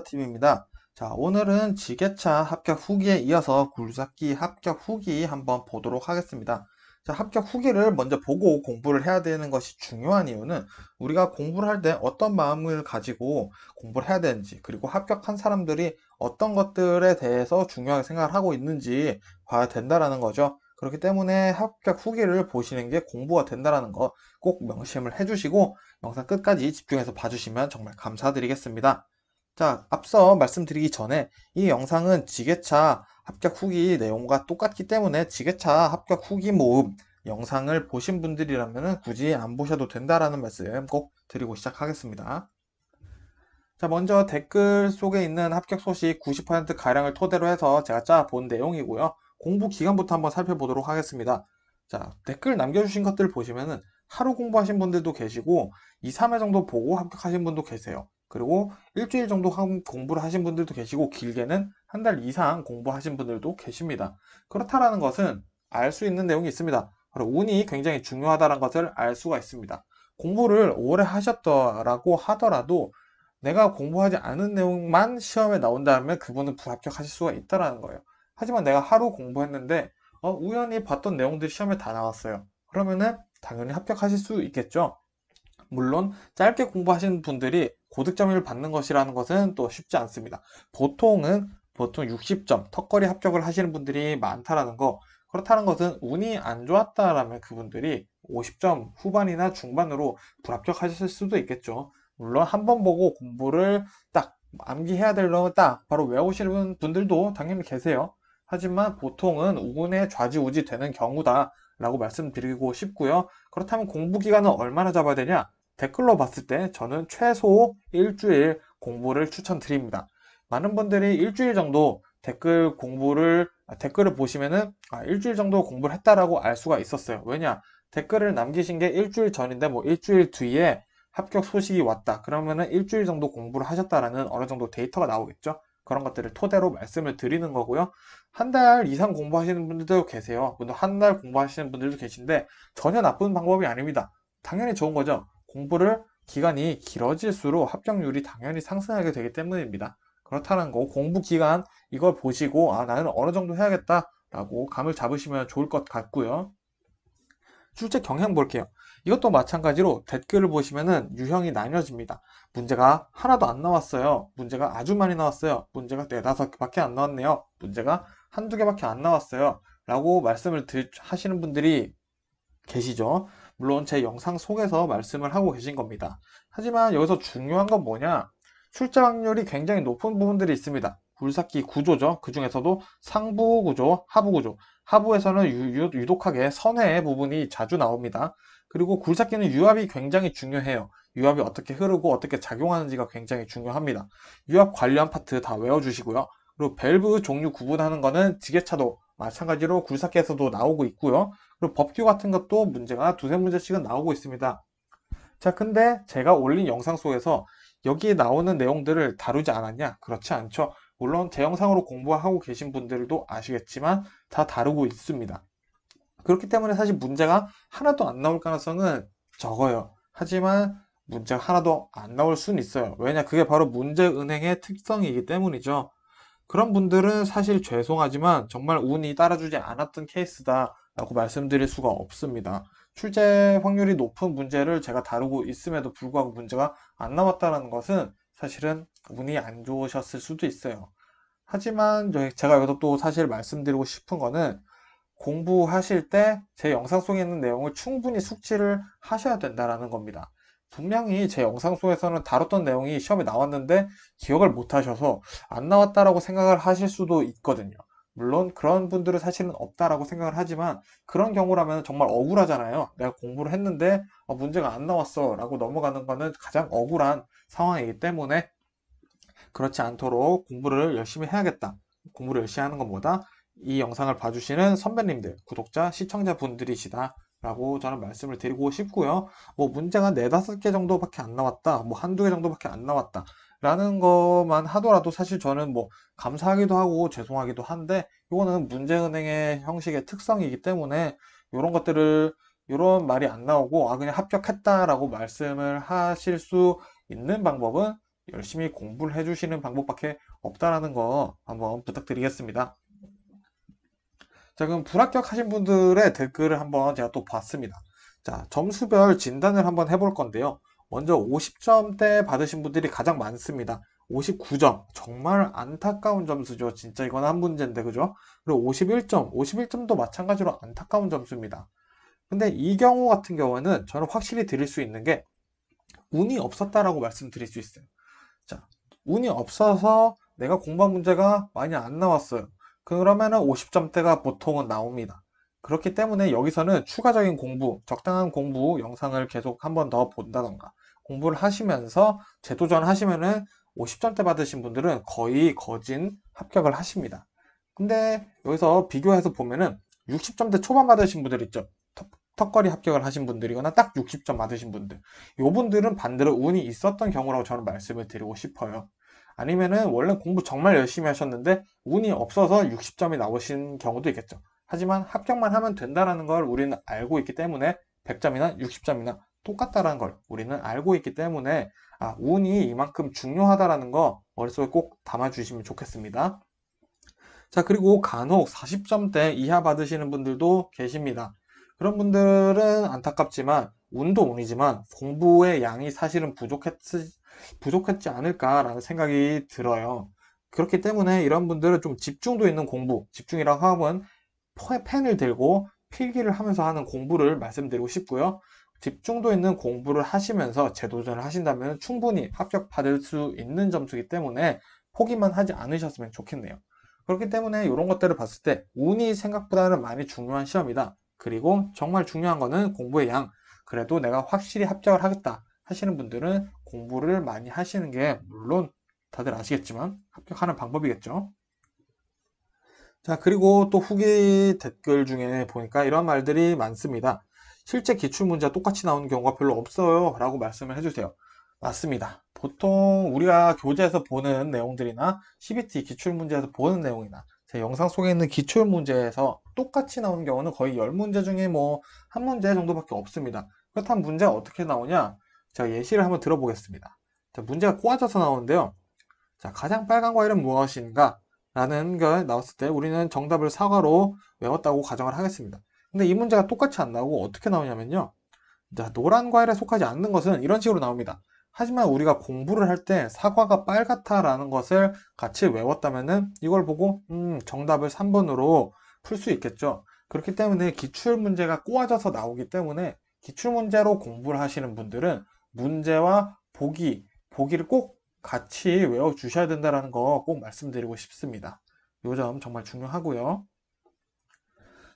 1입니다 자, 오늘은 지게차 합격 후기에 이어서 굴삭기 합격 후기 한번 보도록 하겠습니다. 자, 합격 후기를 먼저 보고 공부를 해야 되는 것이 중요한 이유는 우리가 공부를 할 때 어떤 마음을 가지고 공부를 해야 되는지, 그리고 합격한 사람들이 어떤 것들에 대해서 중요하게 생각을 하고 있는지 봐야 된다라는 거죠. 그렇기 때문에 합격 후기를 보시는 게 공부가 된다라는 거 꼭 명심을 해주시고 영상 끝까지 집중해서 봐주시면 정말 감사드리겠습니다. 자, 앞서 말씀드리기 전에 이 영상은 지게차 합격 후기 내용과 똑같기 때문에 지게차 합격 후기 모음 영상을 보신 분들이라면 굳이 안 보셔도 된다라는 말씀 꼭 드리고 시작하겠습니다. 자, 먼저 댓글 속에 있는 합격 소식 90%가량을 토대로 해서 제가 짜 본 내용이고요. 공부 기간부터 한번 살펴보도록 하겠습니다. 자, 댓글 남겨주신 것들 보시면은 하루 공부하신 분들도 계시고 2, 3회 정도 보고 합격하신 분도 계세요. 그리고 일주일 정도 공부를 하신 분들도 계시고 길게는 한 달 이상 공부하신 분들도 계십니다. 그렇다라는 것은 알 수 있는 내용이 있습니다. 바로 운이 굉장히 중요하다는 것을 알 수가 있습니다. 공부를 오래 하셨더라고 하더라도 내가 공부하지 않은 내용만 시험에 나온다면 그분은 불합격하실 수가 있다라는 거예요. 하지만 내가 하루 공부했는데 어, 우연히 봤던 내용들이 시험에 다 나왔어요. 그러면은 당연히 합격하실 수 있겠죠. 물론 짧게 공부하시는 분들이 고득점을 받는 것이라는 것은 또 쉽지 않습니다. 보통은 보통 60점 턱걸이 합격을 하시는 분들이 많다라는 거 그렇다는 것은 운이 안 좋았다라면 그분들이 50점 후반이나 중반으로 불합격하실 수도 있겠죠. 물론 한 번 보고 공부를 딱 암기해야 될 놈은 딱 바로 외우시는 분들도 당연히 계세요. 하지만 보통은 운에 좌지우지 되는 경우다라고 말씀드리고 싶고요. 그렇다면 공부 기간은 얼마나 잡아야 되냐? 댓글로 봤을 때 저는 최소 일주일 공부를 추천드립니다. 많은 분들이 일주일 정도 댓글 공부를 아, 댓글을 보시면은 아, 일주일 정도 공부를 했다라고 알 수가 있었어요. 왜냐 댓글을 남기신 게 일주일 전인데 뭐 일주일 뒤에 합격 소식이 왔다. 그러면은 일주일 정도 공부를 하셨다라는 어느 정도 데이터가 나오겠죠. 그런 것들을 토대로 말씀을 드리는 거고요. 한 달 이상 공부하시는 분들도 계세요. 뭐 한달 공부하시는 분들도 계신데 전혀 나쁜 방법이 아닙니다. 당연히 좋은 거죠. 공부를 기간이 길어질수록 합격률이 당연히 상승하게 되기 때문입니다. 그렇다는 거 공부 기간 이걸 보시고 아 나는 어느 정도 해야겠다 라고 감을 잡으시면 좋을 것 같고요. 출제 경향 볼게요. 이것도 마찬가지로 댓글을 보시면은 유형이 나뉘어집니다. 문제가 하나도 안 나왔어요. 문제가 아주 많이 나왔어요. 문제가 네다섯 개밖에 안 나왔네요. 문제가 한두 개밖에 안 나왔어요. 라고 말씀을 드, 하시는 분들이 계시죠. 물론 제 영상 속에서 말씀을 하고 계신 겁니다. 하지만 여기서 중요한 건 뭐냐? 출자 확률이 굉장히 높은 부분들이 있습니다. 굴삭기 구조죠. 그 중에서도 상부 구조, 하부 구조. 하부에서는 유, 유 독하게 선해 부분이 자주 나옵니다. 그리고 굴삭기는 유압이 굉장히 중요해요. 유압이 어떻게 흐르고 어떻게 작용하는지가 굉장히 중요합니다. 유압 관련 파트 다 외워주시고요. 그리고 밸브 종류 구분하는 거는 지게차도 마찬가지로 굴삭해서도 나오고 있고요. 그리고 법규 같은 것도 문제가 두세 문제씩은 나오고 있습니다. 자, 근데 제가 올린 영상 속에서 여기에 나오는 내용들을 다루지 않았냐? 그렇지 않죠. 물론 제 영상으로 공부하고 계신 분들도 아시겠지만 다 다루고 있습니다. 그렇기 때문에 사실 문제가 하나도 안 나올 가능성은 적어요. 하지만 문제가 하나도 안 나올 수는 있어요. 왜냐? 그게 바로 문제은행의 특성이기 때문이죠. 그런 분들은 사실 죄송하지만 정말 운이 따라주지 않았던 케이스다라고 말씀드릴 수가 없습니다. 출제 확률이 높은 문제를 제가 다루고 있음에도 불구하고 문제가 안 나왔다는 것은 사실은 운이 안 좋으셨을 수도 있어요. 하지만 제가 여기서 또 사실 말씀드리고 싶은 거는 공부하실 때 제 영상 속에 있는 내용을 충분히 숙지를 하셔야 된다라는 겁니다. 분명히 제 영상 속에서는 다뤘던 내용이 시험에 나왔는데 기억을 못 하셔서 안 나왔다라고 생각을 하실 수도 있거든요. 물론 그런 분들은 사실은 없다라고 생각을 하지만 그런 경우라면 정말 억울하잖아요. 내가 공부를 했는데 어, 문제가 안 나왔어 라고 넘어가는 거는 가장 억울한 상황이기 때문에 그렇지 않도록 공부를 열심히 해야겠다. 공부를 열심히 하는 것보다 이 영상을 봐주시는 선배님들, 구독자, 시청자분들이시다 라고 저는 말씀을 드리고 싶고요. 뭐 문제가 네다섯 개 정도밖에 안 나왔다. 뭐 한두 개 정도밖에 안 나왔다. 라는 것만 하더라도 사실 저는 뭐 감사하기도 하고 죄송하기도 한데 이거는 문제은행의 형식의 특성이기 때문에 이런 것들을 이런 말이 안 나오고 아 그냥 합격했다라고 말씀을 하실 수 있는 방법은 열심히 공부를 해주시는 방법밖에 없다라는 거 한번 부탁드리겠습니다. 자 그럼 불합격하신 분들의 댓글을 한번 제가 또 봤습니다. 자 점수별 진단을 한번 해볼 건데요. 먼저 50점대 받으신 분들이 가장 많습니다. 59점 정말 안타까운 점수죠. 진짜 이건 한 문제인데 그죠? 그리고 51점 51점도 마찬가지로 안타까운 점수입니다. 근데 이 경우 같은 경우에는 저는 확실히 드릴 수 있는 게 운이 없었다라고 말씀드릴 수 있어요. 자 운이 없어서 내가 공부한 문제가 많이 안 나왔어요. 그러면은 50점대가 보통은 나옵니다. 그렇기 때문에 여기서는 추가적인 공부, 적당한 공부 영상을 계속 한 번 더 본다던가 공부를 하시면서 재도전 하시면은 50점대 받으신 분들은 거의 거진 합격을 하십니다. 근데 여기서 비교해서 보면은 60점대 초반 받으신 분들 있죠. 턱걸이 합격을 하신 분들이거나 딱 60점 받으신 분들 요 분들은 반대로 운이 있었던 경우라고 저는 말씀을 드리고 싶어요. 아니면은 원래 공부 정말 열심히 하셨는데 운이 없어서 60점이 나오신 경우도 있겠죠. 하지만 합격만 하면 된다라는 걸 우리는 알고 있기 때문에 100점이나 60점이나 똑같다라는 걸 우리는 알고 있기 때문에 아, 운이 이만큼 중요하다라는 거 머릿속에 꼭 담아주시면 좋겠습니다. 자 그리고 간혹 40점대 이하 받으시는 분들도 계십니다. 그런 분들은 안타깝지만 운도 운이지만 공부의 양이 사실은 부족했, 부족하지 않을까라는 생각이 들어요. 그렇기 때문에 이런 분들은 좀 집중도 있는 공부, 집중이라고 하면 펜을 들고 필기를 하면서 하는 공부를 말씀드리고 싶고요. 집중도 있는 공부를 하시면서 재도전을 하신다면 충분히 합격받을 수 있는 점수이기 때문에 포기만 하지 않으셨으면 좋겠네요. 그렇기 때문에 이런 것들을 봤을 때 운이 생각보다는 많이 중요한 시험이다. 그리고 정말 중요한 거는 공부의 양. 그래도 내가 확실히 합격을 하겠다. 하시는 분들은 공부를 많이 하시는 게 물론 다들 아시겠지만 합격하는 방법이겠죠. 자, 그리고 또 후기 댓글 중에 보니까 이런 말들이 많습니다. 실제 기출문제 똑같이 나오는 경우가 별로 없어요. 라고 말씀을 해주세요. 맞습니다. 보통 우리가 교재에서 보는 내용들이나 CBT 기출문제에서 보는 내용이나 제 영상 속에 있는 기출문제에서 똑같이 나오는 경우는 거의 10문제 중에 뭐 한 문제 정도밖에 없습니다. 그렇다면 문제가 어떻게 나오냐? 제가 예시를 한번 들어보겠습니다. 자, 문제가 꼬아져서 나오는데요. 자, 가장 빨간 과일은 무엇인가? 라는 걸 나왔을 때 우리는 정답을 사과로 외웠다고 가정을 하겠습니다. 근데 이 문제가 똑같이 안 나오고 어떻게 나오냐면요. 자, 노란 과일에 속하지 않는 것은 이런 식으로 나옵니다. 하지만 우리가 공부를 할 때 사과가 빨갛다라는 것을 같이 외웠다면은 이걸 보고 음, 정답을 3번으로 풀 수 있겠죠. 그렇기 때문에 기출 문제가 꼬아져서 나오기 때문에 기출 문제로 공부를 하시는 분들은 문제와 보기, 보기를 꼭 같이 외워주셔야 된다는 거 꼭 말씀드리고 싶습니다. 요점 정말 중요하고요.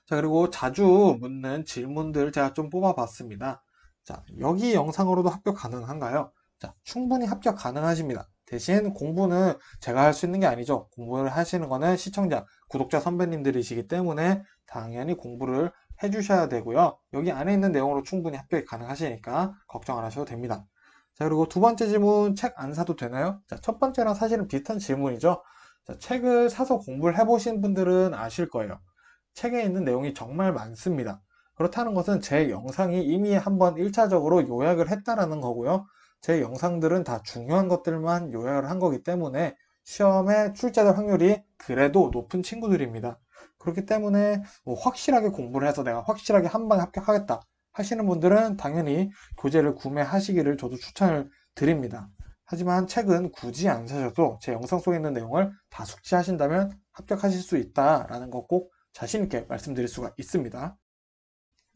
자, 그리고 자주 묻는 질문들 제가 좀 뽑아봤습니다. 자, 여기 영상으로도 합격 가능한가요? 자, 충분히 합격 가능하십니다. 대신 공부는 제가 할 수 있는 게 아니죠. 공부를 하시는 거는 시청자, 구독자 선배님들이시기 때문에 당연히 공부를 해주셔야 되고요. 여기 안에 있는 내용으로 충분히 합격이 가능하시니까 걱정 안 하셔도 됩니다. 자 그리고 두 번째 질문 책 안 사도 되나요? 자, 첫 번째랑 사실은 비슷한 질문이죠. 자, 책을 사서 공부를 해보신 분들은 아실 거예요. 책에 있는 내용이 정말 많습니다. 그렇다는 것은 제 영상이 이미 한번 1차적으로 요약을 했다라는 거고요. 제 영상들은 다 중요한 것들만 요약을 한 거기 때문에 시험에 출제될 확률이 그래도 높은 친구들입니다. 그렇기 때문에 뭐 확실하게 공부를 해서 내가 확실하게 한 방에 합격하겠다 하시는 분들은 당연히 교재를 구매하시기를 저도 추천을 드립니다. 하지만 책은 굳이 안 사셔도 제 영상 속에 있는 내용을 다 숙지하신다면 합격하실 수 있다라는 것 꼭 자신 있게 말씀드릴 수가 있습니다.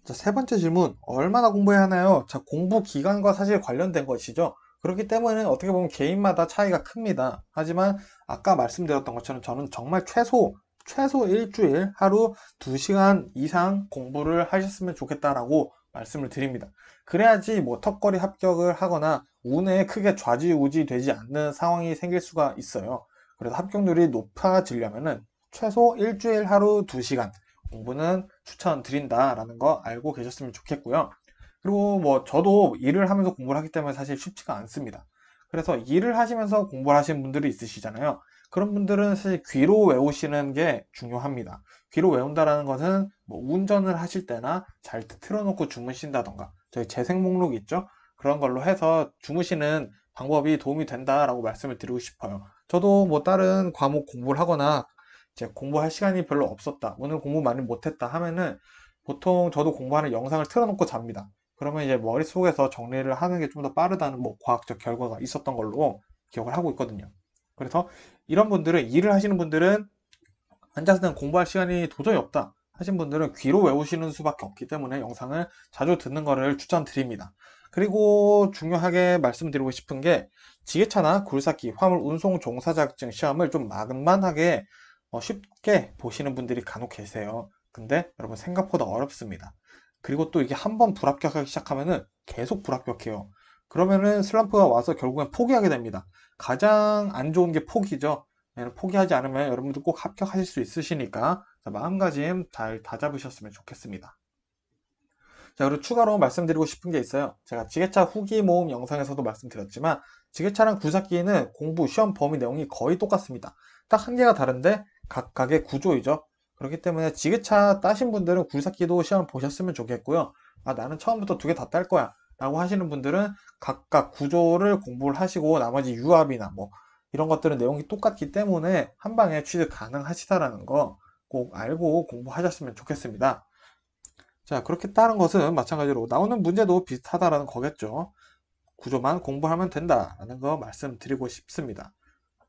자, 세 번째 질문. 얼마나 공부해야 하나요? 자, 공부 기간과 사실 관련된 것이죠. 그렇기 때문에 어떻게 보면 개인마다 차이가 큽니다. 하지만 아까 말씀드렸던 것처럼 저는 정말 최소 최소 일주일 하루 2시간 이상 공부를 하셨으면 좋겠다라고 말씀을 드립니다. 그래야지 뭐 턱걸이 합격을 하거나 운에 크게 좌지우지 되지 않는 상황이 생길 수가 있어요. 그래서 합격률이 높아지려면은 최소 일주일 하루 2시간 공부는 추천드린다라는 거 알고 계셨으면 좋겠고요. 그리고 뭐 저도 일을 하면서 공부를 하기 때문에 사실 쉽지가 않습니다. 그래서 일을 하시면서 공부를 하신 분들이 있으시잖아요. 그런 분들은 사실 귀로 외우시는 게 중요합니다. 귀로 외운다라는 것은 뭐 운전을 하실 때나 잘 틀어놓고 주무신다던가 저희 재생 목록 있죠? 그런 걸로 해서 주무시는 방법이 도움이 된다라고 말씀을 드리고 싶어요. 저도 뭐 다른 과목 공부를 하거나 이제 공부할 시간이 별로 없었다. 오늘 공부 많이 못했다 하면은 보통 저도 공부하는 영상을 틀어놓고 잡니다. 그러면 이제 머릿속에서 정리를 하는 게 좀 더 빠르다는 뭐 과학적 결과가 있었던 걸로 기억을 하고 있거든요. 그래서 이런 분들은 일을 하시는 분들은 앉아서는 공부할 시간이 도저히 없다 하신 분들은 귀로 외우시는 수밖에 없기 때문에 영상을 자주 듣는 것을 추천드립니다. 그리고 중요하게 말씀드리고 싶은 게 지게차나 굴삭기, 화물 운송 종사 자격증 시험을 좀 막만하게 어, 쉽게 보시는 분들이 간혹 계세요. 근데 여러분 생각보다 어렵습니다. 그리고 또 이게 한 번 불합격하기 시작하면은 계속 불합격해요. 그러면은 슬럼프가 와서 결국엔 포기하게 됩니다. 가장 안 좋은 게 포기죠. 예, 포기하지 않으면 여러분들 꼭 합격하실 수 있으시니까 마음가짐 잘 다잡으셨으면 좋겠습니다. 자 그리고 추가로 말씀드리고 싶은 게 있어요. 제가 지게차 후기 모음 영상에서도 말씀드렸지만 지게차랑 구사기는 공부, 시험 범위 내용이 거의 똑같습니다. 딱 한 개가 다른데 각각의 구조이죠. 그렇기 때문에 지그차 따신 분들은 굴삭기도 시험 보셨으면 좋겠고요. 아 나는 처음부터 두 개 다 딸 거야 라고 하시는 분들은 각각 구조를 공부를 하시고 나머지 유압이나 뭐 이런 것들은 내용이 똑같기 때문에 한 방에 취득 가능하시다라는 거 꼭 알고 공부하셨으면 좋겠습니다. 자 그렇게 따른 것은 마찬가지로 나오는 문제도 비슷하다라는 거겠죠. 구조만 공부하면 된다라는 거 말씀드리고 싶습니다.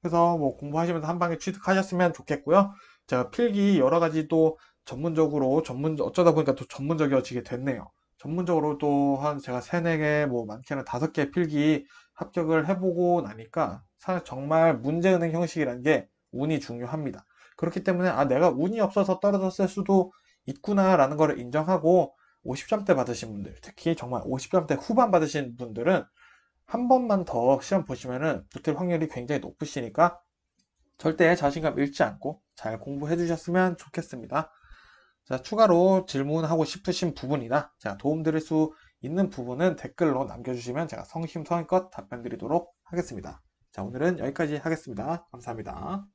그래서 뭐 공부하시면서 한 방에 취득하셨으면 좋겠고요. 제가 필기 여러 가지 또 전문적으로 전문 어쩌다 보니까 또 전문적이어지게 됐네요. 전문적으로 또 한 제가 세네 개 뭐 많게는 다섯 개 필기 합격을 해보고 나니까 사실 정말 문제은행 형식이라는 게 운이 중요합니다. 그렇기 때문에 아 내가 운이 없어서 떨어졌을 수도 있구나라는 것을 인정하고 50점대 받으신 분들 특히 정말 50점대 후반 받으신 분들은 한 번만 더 시험 보시면은 붙을 확률이 굉장히 높으시니까 절대 자신감 잃지 않고 잘 공부해 주셨으면 좋겠습니다. 자, 추가로 질문하고 싶으신 부분이나 제가 도움드릴 수 있는 부분은 댓글로 남겨주시면 제가 성심성의껏 답변 드리도록 하겠습니다. 자, 오늘은 여기까지 하겠습니다. 감사합니다.